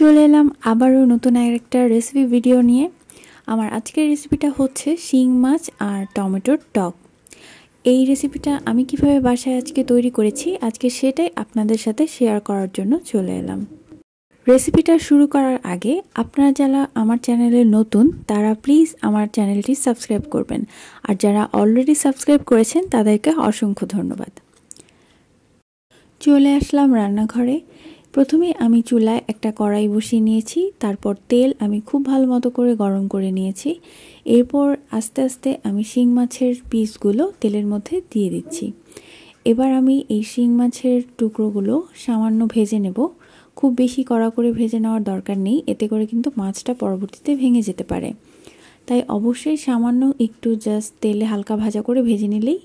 চলে এলাম আবারও নতুন একটা রেসিপি ভিডিও নিয়ে আমার আজকের রেসিপিটা হচ্ছে শিং মাছ আর টমেটোর টক এই রেসিপিটা আমি কিভাবে বাসায় আজকে তৈরি করেছি আজকে সেটাই আপনাদের সাথে শেয়ার করার জন্য চলে এলাম রেসিপিটা শুরু করার আগে আপনারা যারা আমার চ্যানেলে নতুন তারা প্লিজ আমার চ্যানেলটি সাবস্ক্রাইব করবেন আর যারা অলরেডি সাবস্ক্রাইব করেছেন তাদেরকে অসংখ্য ধন্যবাদ চলে আসলাম রান্নাঘরে প্রথমে আমি চুলায় একটা কড়াই বসিয়ে নিয়েছি তারপর তেল আমি খুব ভালো মতো করে গরম করে নিয়েছি এরপর আস্তে আস্তে আমি শিং মাছের পিসগুলো তেলের মধ্যে দিয়ে দিচ্ছি এবার আমি এই শিং মাছের টুকরোগুলো সামান্য ভেজে নেব খুব বেশি কড়া করে ভেজে নেওয়ার দরকার নেই এতে করে কিন্তু মাছটা পরবর্তীতে ভেঙে যেতে পারে তাই অবশ্যই সামান্য একটু জাস্ট তেলে হালকা ভাজা করে ভেজে নিলেই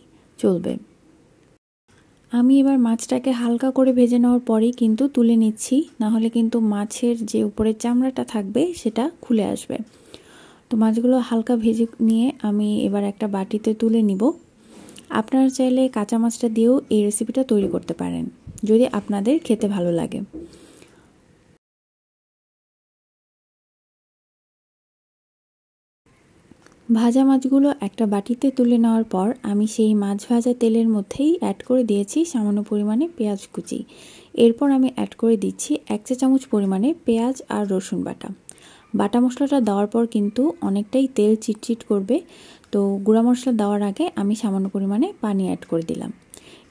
চলবে আমি এবার মাছটাকে হালকা করে ভেজে নেওয়ার পরেই কিন্তু তুলে নিচ্ছি নাহলে কিন্তু মাছের যে উপরের চামড়াটা থাকবে সেটা খুলে আসবে তো মাছগুলো হালকা ভেজে নিয়ে আমি এবার একটা বাটিতে তুলে নিব আপনারা চাইলে কাঁচা মাছটা দিয়েও এই রেসিপিটা তৈরি করতে পারেন যদি আপনাদের খেতে ভালো লাগে ভাজা মাছগুলো একটা বাটিতে তুলে নেওয়ার পর আমি সেই মাছ ভাজা তেলের মধ্যেই অ্যাড করে দিয়েছি সামান্য পরিমাণে পেঁয়াজ কুচি এরপর আমি অ্যাড করে দিচ্ছি এক চা চামচ পরিমাণে পেঁয়াজ আর রসুন বাটা বাটা মশলাটা দেওয়ার পর কিন্তু অনেকটাই তেল চিটচিট করবে তো গুঁড়া মশলা দেওয়ার আগে আমি সামান্য পরিমাণে পানি অ্যাড করে দিলাম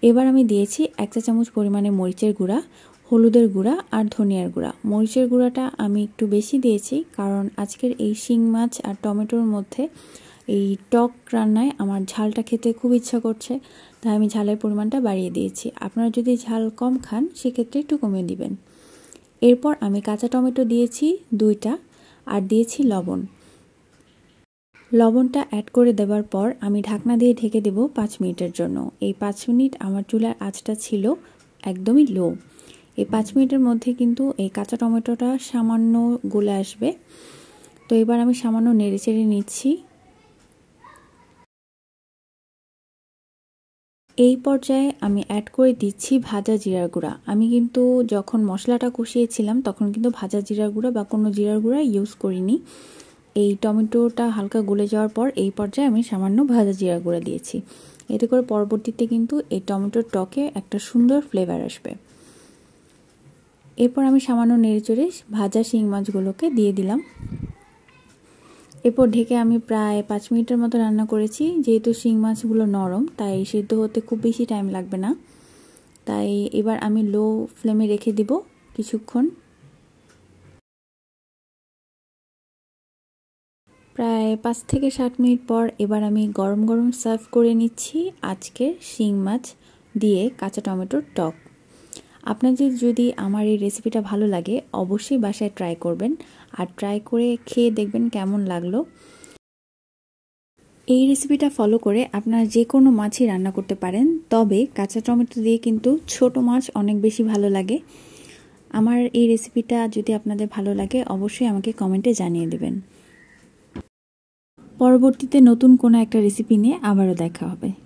এবার আমি দিয়েছি এক চা চামচ পরিমাণে মরিচের গুঁড়া হলুদের গুঁড়া আর ধনিয়ার গুঁড়া মরিচের গুঁড়াটা আমি একটু বেশি দিয়েছি কারণ আজকের এই শিং মাছ আর টমেটোর মধ্যে এই টক রান্নায় আমার ঝালটা খেতে খুব ইচ্ছা করছে তাই আমি ঝালের পরিমাণটা বাড়িয়ে দিয়েছি আপনারা যদি ঝাল কম খান সেক্ষেত্রে একটু কমিয়ে দিবেন এরপর আমি কাঁচা টমেটো দিয়েছি দুইটা আর দিয়েছি লবণ লবণটা অ্যাড করে দেওয়ার পর আমি ঢাকনা দিয়ে ঢেকে দেব পাঁচ মিনিটের জন্য এই পাঁচ মিনিট আমার চুলার আঁচটা ছিল একদমই লো এই পাঁচ মিনিটের মধ্যে কিন্তু এই কাঁচা টমেটোটা সামান্য গলে আসবে তো এবার আমি সামান্য নেড়ে চেড়ে নিচ্ছি এই পর্যায়ে আমি অ্যাড করে দিচ্ছি ভাজা জিরার গুঁড়া আমি কিন্তু যখন মশলাটা কষিয়েছিলাম তখন কিন্তু ভাজা জিরার গুঁড়া বা কোনো জিরার গুঁড়া ইউজ করিনি এই টমেটোটা হালকা গলে যাওয়ার পর এই পর্যায়ে আমি সামান্য ভাজা জিরা গুঁড়া দিয়েছি এতে করে পরবর্তীতে কিন্তু এই টমেটোর টকে একটা সুন্দর ফ্লেভার আসবে এরপর আমি সামান্য নেড়েচড়ে ভাজা শিং মাছগুলোকে দিয়ে দিলাম এরপর ঢেকে আমি প্রায় পাঁচ মিনিটের মতো রান্না করেছি যেহেতু শিং মাছগুলো নরম তাই সিদ্ধ হতে খুব বেশি টাইম লাগবে না তাই এবার আমি লো ফ্লেমে রেখে দিব কিছুক্ষণ প্রায় পাঁচ থেকে সাত মিনিট পর এবার আমি গরম গরম সার্ভ করে নিচ্ছি আজকে শিং মাছ দিয়ে কাঁচা টমেটোর টক আপনাদের যদি আমার এই রেসিপিটা ভালো লাগে অবশ্যই বাসায় ট্রাই করবেন আর ট্রাই করে খেয়ে দেখবেন কেমন লাগলো এই রেসিপিটা ফলো করে আপনারা যে কোনো মাছই রান্না করতে পারেন তবে কাঁচা টমেটো দিয়ে কিন্তু ছোট মাছ অনেক বেশি ভালো লাগে আমার এই রেসিপিটা যদি আপনাদের ভালো লাগে অবশ্যই আমাকে কমেন্টে জানিয়ে দেবেন পরবর্তীতে নতুন কোনো একটা রেসিপি নিয়ে আবারও দেখা হবে